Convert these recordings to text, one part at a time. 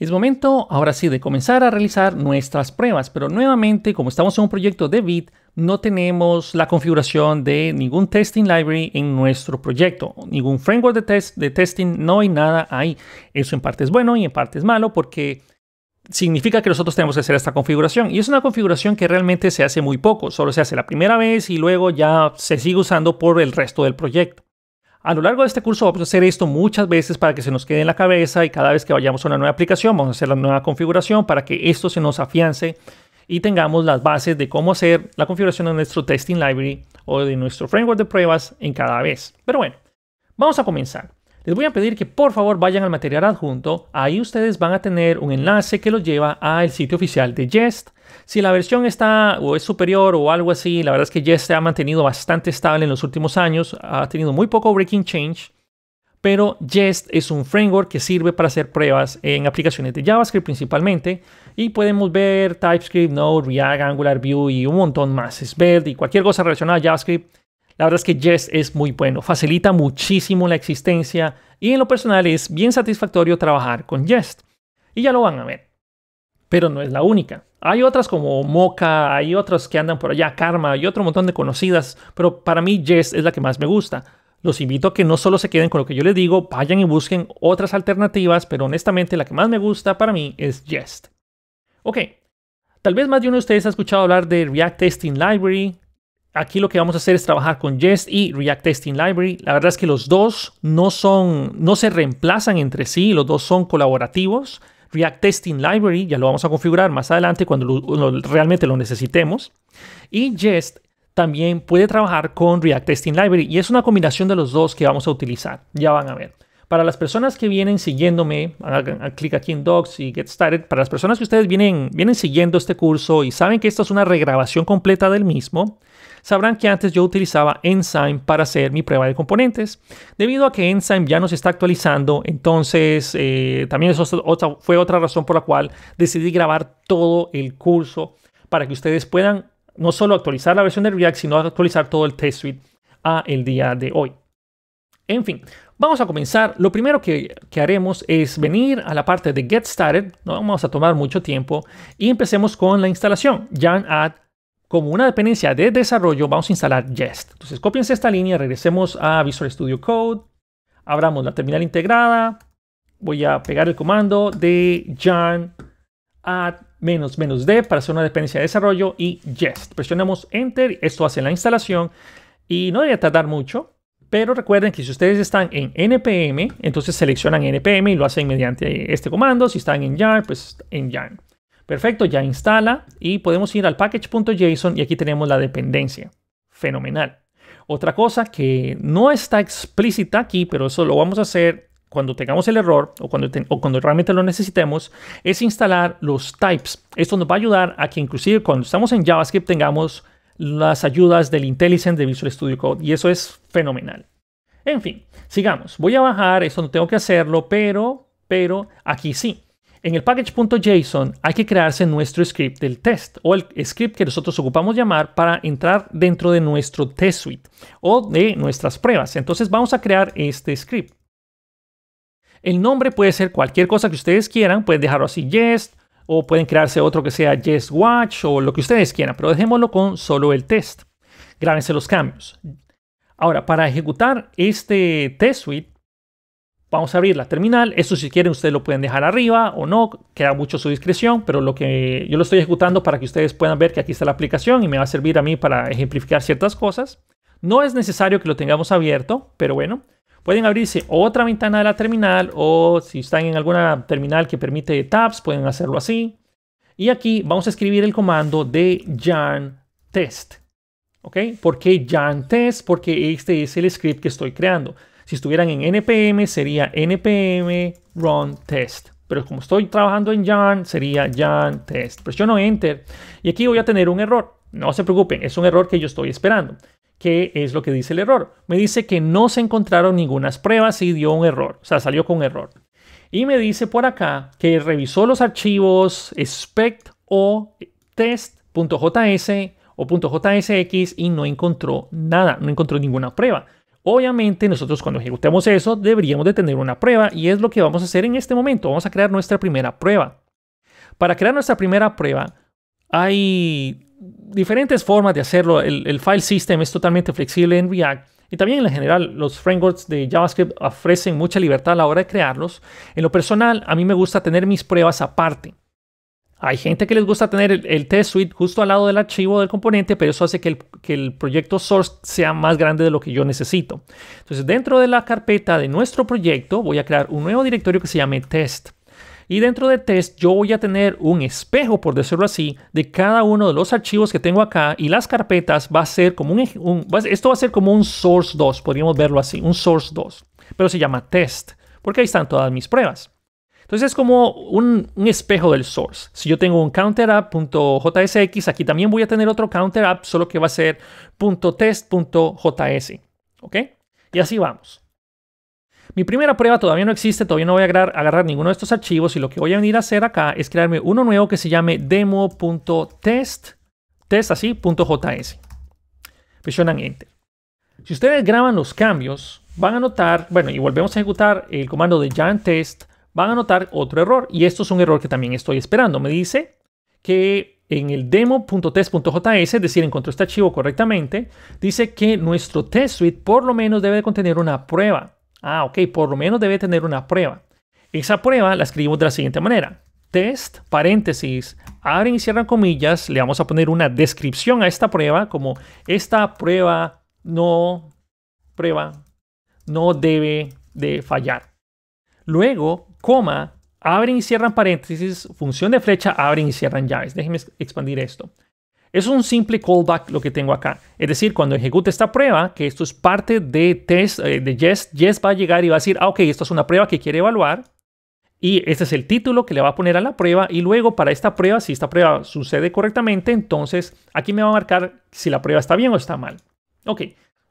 Es momento ahora sí de comenzar a realizar nuestras pruebas, pero nuevamente como estamos en un proyecto de Bit, no tenemos la configuración de ningún testing library en nuestro proyecto, ningún framework de, test, de testing, no hay nada ahí. Eso en parte es bueno y en parte es malo porque significa que nosotros tenemos que hacer esta configuración. Y es una configuración que realmente se hace muy poco, solo se hace la primera vez y luego ya se sigue usando por el resto del proyecto. A lo largo de este curso vamos a hacer esto muchas veces para que se nos quede en la cabeza y cada vez que vayamos a una nueva aplicación vamos a hacer la nueva configuración para que esto se nos afiance y tengamos las bases de cómo hacer la configuración de nuestro testing library o de nuestro framework de pruebas en cada vez. Pero bueno, vamos a comenzar les voy a pedir que por favor vayan al material adjunto. Ahí ustedes van a tener un enlace que los lleva al sitio oficial de Jest. Si la versión está o es superior o algo así, la verdad es que Jest se ha mantenido bastante estable en los últimos años, ha tenido muy poco breaking change. Pero Jest es un framework que sirve para hacer pruebas en aplicaciones de JavaScript principalmente. Y podemos ver TypeScript, Node, React, Angular, Vue y un montón más. Svelte y cualquier cosa relacionada a JavaScript la verdad es que Jest es muy bueno, facilita muchísimo la existencia y en lo personal es bien satisfactorio trabajar con Jest. Y ya lo van a ver. Pero no es la única. Hay otras como Mocha, hay otras que andan por allá, Karma y otro montón de conocidas, pero para mí Jest es la que más me gusta. Los invito a que no solo se queden con lo que yo les digo, vayan y busquen otras alternativas, pero honestamente la que más me gusta para mí es Jest. Ok, tal vez más de uno de ustedes ha escuchado hablar de React Testing Library, Aquí lo que vamos a hacer es trabajar con Jest y React Testing Library. La verdad es que los dos no, son, no se reemplazan entre sí, los dos son colaborativos. React Testing Library, ya lo vamos a configurar más adelante cuando realmente lo necesitemos. Y Jest también puede trabajar con React Testing Library y es una combinación de los dos que vamos a utilizar. Ya van a ver. Para las personas que vienen siguiéndome, hagan clic aquí en Docs y Get Started. Para las personas que ustedes vienen, vienen siguiendo este curso y saben que esto es una regrabación completa del mismo, Sabrán que antes yo utilizaba Enzyme para hacer mi prueba de componentes. Debido a que Enzyme ya se está actualizando, entonces eh, también eso fue otra razón por la cual decidí grabar todo el curso para que ustedes puedan no solo actualizar la versión de React, sino actualizar todo el test suite a el día de hoy. En fin, vamos a comenzar. Lo primero que, haremos es venir a la parte de Get Started. No vamos a tomar mucho tiempo. Y empecemos con la instalación. Jan Add como una dependencia de desarrollo, vamos a instalar Jest. Entonces, copiense esta línea, regresemos a Visual Studio Code, abramos la terminal integrada, voy a pegar el comando de yarn add menos menos D para hacer una dependencia de desarrollo y Jest. Presionamos Enter, esto hace la instalación y no debería tardar mucho. Pero recuerden que si ustedes están en NPM, entonces seleccionan NPM y lo hacen mediante este comando. Si están en Yarn, pues en Yarn. Perfecto, ya instala y podemos ir al package.json y aquí tenemos la dependencia. Fenomenal. Otra cosa que no está explícita aquí, pero eso lo vamos a hacer cuando tengamos el error o cuando, cuando realmente lo necesitemos, es instalar los types. Esto nos va a ayudar a que inclusive cuando estamos en JavaScript tengamos las ayudas del IntelliSense de Visual Studio Code y eso es fenomenal. En fin, sigamos. Voy a bajar, esto no tengo que hacerlo, pero, pero aquí sí. En el package.json hay que crearse nuestro script del test o el script que nosotros ocupamos llamar para entrar dentro de nuestro test suite o de nuestras pruebas. Entonces vamos a crear este script. El nombre puede ser cualquier cosa que ustedes quieran, pueden dejarlo así jest o pueden crearse otro que sea jest watch o lo que ustedes quieran, pero dejémoslo con solo el test. Grábense los cambios. Ahora, para ejecutar este test suite, Vamos a abrir la terminal. Esto si quieren ustedes lo pueden dejar arriba o no. Queda mucho su discreción, pero lo que yo lo estoy ejecutando para que ustedes puedan ver que aquí está la aplicación y me va a servir a mí para ejemplificar ciertas cosas. No es necesario que lo tengamos abierto, pero bueno. Pueden abrirse otra ventana de la terminal o si están en alguna terminal que permite tabs, pueden hacerlo así. Y aquí vamos a escribir el comando de yarn test. ¿Ok? ¿Por qué yarn test? Porque este es el script que estoy creando. Si estuvieran en npm, sería npm run test. Pero como estoy trabajando en yarn, sería yarn test. Presiono enter y aquí voy a tener un error. No se preocupen, es un error que yo estoy esperando. ¿Qué es lo que dice el error? Me dice que no se encontraron ninguna pruebas y dio un error. O sea, salió con error. Y me dice por acá que revisó los archivos expect o test.js o .jsx y no encontró nada, no encontró ninguna prueba. Obviamente nosotros cuando ejecutemos eso deberíamos de tener una prueba y es lo que vamos a hacer en este momento. Vamos a crear nuestra primera prueba. Para crear nuestra primera prueba hay diferentes formas de hacerlo. El, el file system es totalmente flexible en React. Y también en general los frameworks de JavaScript ofrecen mucha libertad a la hora de crearlos. En lo personal, a mí me gusta tener mis pruebas aparte. Hay gente que les gusta tener el, test suite justo al lado del archivo del componente, pero eso hace que el, proyecto source sea más grande de lo que yo necesito. Entonces, dentro de la carpeta de nuestro proyecto, voy a crear un nuevo directorio que se llame test. Y dentro de test, yo voy a tener un espejo, por decirlo así, de cada uno de los archivos que tengo acá y las carpetas va a ser como un, esto va a ser como un source 2, podríamos verlo así, un source 2, pero se llama test, porque ahí están todas mis pruebas. Entonces es como un, espejo del source. Si yo tengo un counterapp.jsx, aquí también voy a tener otro counterapp, solo que va a ser .test.js. ¿Ok? Y así vamos. Mi primera prueba todavía no existe, todavía no voy a agarrar, ninguno de estos archivos y lo que voy a venir a hacer acá es crearme uno nuevo que se llame demo.test, test así, Presionan Enter. Si ustedes graban los cambios, van a notar, bueno, y volvemos a ejecutar el comando de giant test van a notar otro error. Y esto es un error que también estoy esperando. Me dice que en el demo.test.js, es decir, encontró este archivo correctamente, dice que nuestro test suite por lo menos debe contener una prueba. Ah, ok, por lo menos debe tener una prueba. Esa prueba la escribimos de la siguiente manera. Test, paréntesis, abren y cierran comillas, le vamos a poner una descripción a esta prueba como esta prueba no, prueba no debe de fallar. Luego, coma, abren y cierran paréntesis, función de flecha, abren y cierran llaves. Déjenme expandir esto. Es un simple callback lo que tengo acá. Es decir, cuando ejecute esta prueba, que esto es parte de test eh, de Jest, Jest va a llegar y va a decir, ah, ok, esto es una prueba que quiere evaluar. Y este es el título que le va a poner a la prueba. Y luego para esta prueba, si esta prueba sucede correctamente, entonces aquí me va a marcar si la prueba está bien o está mal. Ok,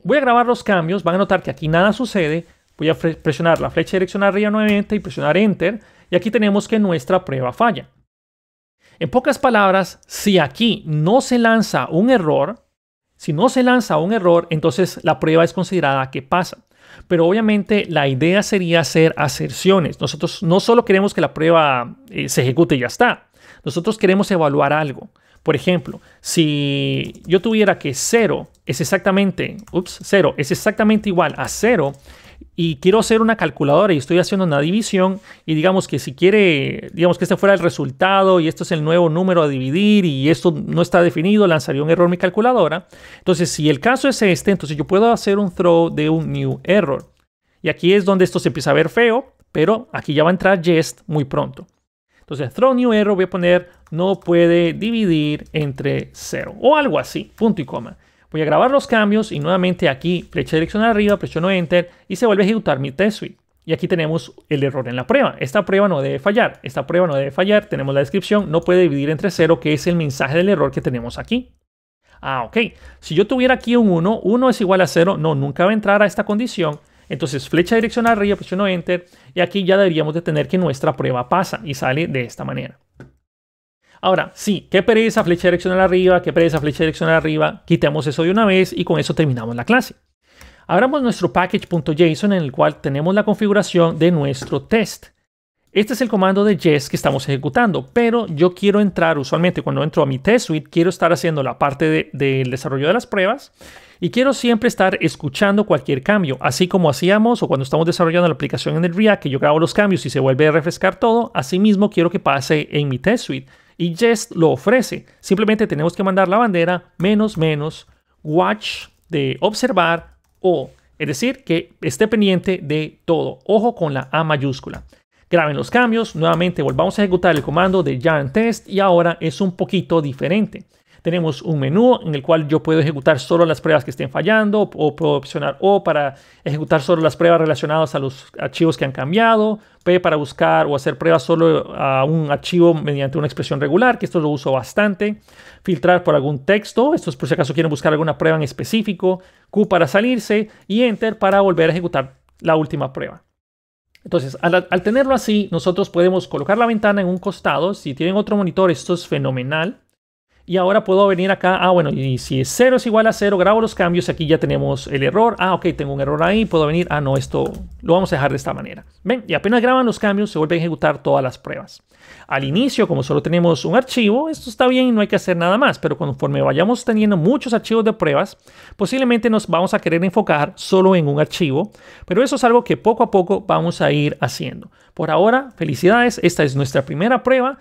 voy a grabar los cambios. Van a notar que aquí nada sucede. Voy a presionar la flecha direccional arriba nuevamente y presionar Enter. Y aquí tenemos que nuestra prueba falla. En pocas palabras, si aquí no se lanza un error, si no se lanza un error, entonces la prueba es considerada que pasa. Pero obviamente la idea sería hacer aserciones. Nosotros no solo queremos que la prueba eh, se ejecute y ya está. Nosotros queremos evaluar algo. Por ejemplo, si yo tuviera que cero es exactamente, ups, 0 es exactamente igual a 0, y quiero hacer una calculadora y estoy haciendo una división y digamos que si quiere, digamos que este fuera el resultado y esto es el nuevo número a dividir y esto no está definido, lanzaría un error mi calculadora. Entonces, si el caso es este, entonces yo puedo hacer un throw de un new error. Y aquí es donde esto se empieza a ver feo, pero aquí ya va a entrar jest muy pronto. Entonces, throw new error voy a poner no puede dividir entre 0 o algo así, punto y coma. Voy a grabar los cambios y nuevamente aquí flecha dirección arriba, presiono Enter y se vuelve a ejecutar mi test suite. Y aquí tenemos el error en la prueba. Esta prueba no debe fallar, esta prueba no debe fallar, tenemos la descripción, no puede dividir entre cero, que es el mensaje del error que tenemos aquí. Ah, ok. Si yo tuviera aquí un 1, 1 es igual a 0, no, nunca va a entrar a esta condición. Entonces flecha dirección arriba, presiono Enter y aquí ya deberíamos de tener que nuestra prueba pasa y sale de esta manera. Ahora, sí, qué pereza, flecha direccional arriba, qué pereza, flecha direccional arriba. Quitemos eso de una vez y con eso terminamos la clase. Abramos nuestro package.json en el cual tenemos la configuración de nuestro test. Este es el comando de jest que estamos ejecutando, pero yo quiero entrar, usualmente cuando entro a mi test suite, quiero estar haciendo la parte del desarrollo de las pruebas y quiero siempre estar escuchando cualquier cambio, así como hacíamos o cuando estamos desarrollando la aplicación en el React, que yo grabo los cambios y se vuelve a refrescar todo, Asimismo quiero que pase en mi test suite. Y Jest lo ofrece. Simplemente tenemos que mandar la bandera menos menos watch de observar o. Es decir, que esté pendiente de todo. Ojo con la A mayúscula. Graben los cambios. Nuevamente volvamos a ejecutar el comando de giant test y ahora es un poquito diferente tenemos un menú en el cual yo puedo ejecutar solo las pruebas que estén fallando o puedo opcionar O para ejecutar solo las pruebas relacionadas a los archivos que han cambiado, P para buscar o hacer pruebas solo a un archivo mediante una expresión regular, que esto lo uso bastante, filtrar por algún texto, esto es por si acaso quieren buscar alguna prueba en específico, Q para salirse y Enter para volver a ejecutar la última prueba. Entonces, al, al tenerlo así, nosotros podemos colocar la ventana en un costado. Si tienen otro monitor, esto es fenomenal y ahora puedo venir acá, ah bueno, y si es 0 es igual a 0, grabo los cambios, aquí ya tenemos el error, ah ok, tengo un error ahí, puedo venir, ah no, esto lo vamos a dejar de esta manera. Ven, y apenas graban los cambios se vuelve a ejecutar todas las pruebas. Al inicio, como solo tenemos un archivo, esto está bien y no hay que hacer nada más, pero conforme vayamos teniendo muchos archivos de pruebas, posiblemente nos vamos a querer enfocar solo en un archivo, pero eso es algo que poco a poco vamos a ir haciendo. Por ahora, felicidades, esta es nuestra primera prueba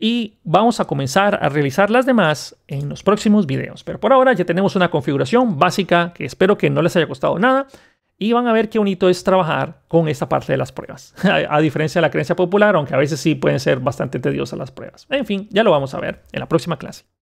y vamos a comenzar a realizar las demás en los próximos videos. Pero por ahora ya tenemos una configuración básica que espero que no les haya costado nada y van a ver qué bonito es trabajar con esta parte de las pruebas. a diferencia de la creencia popular, aunque a veces sí pueden ser bastante tediosas las pruebas. En fin, ya lo vamos a ver en la próxima clase.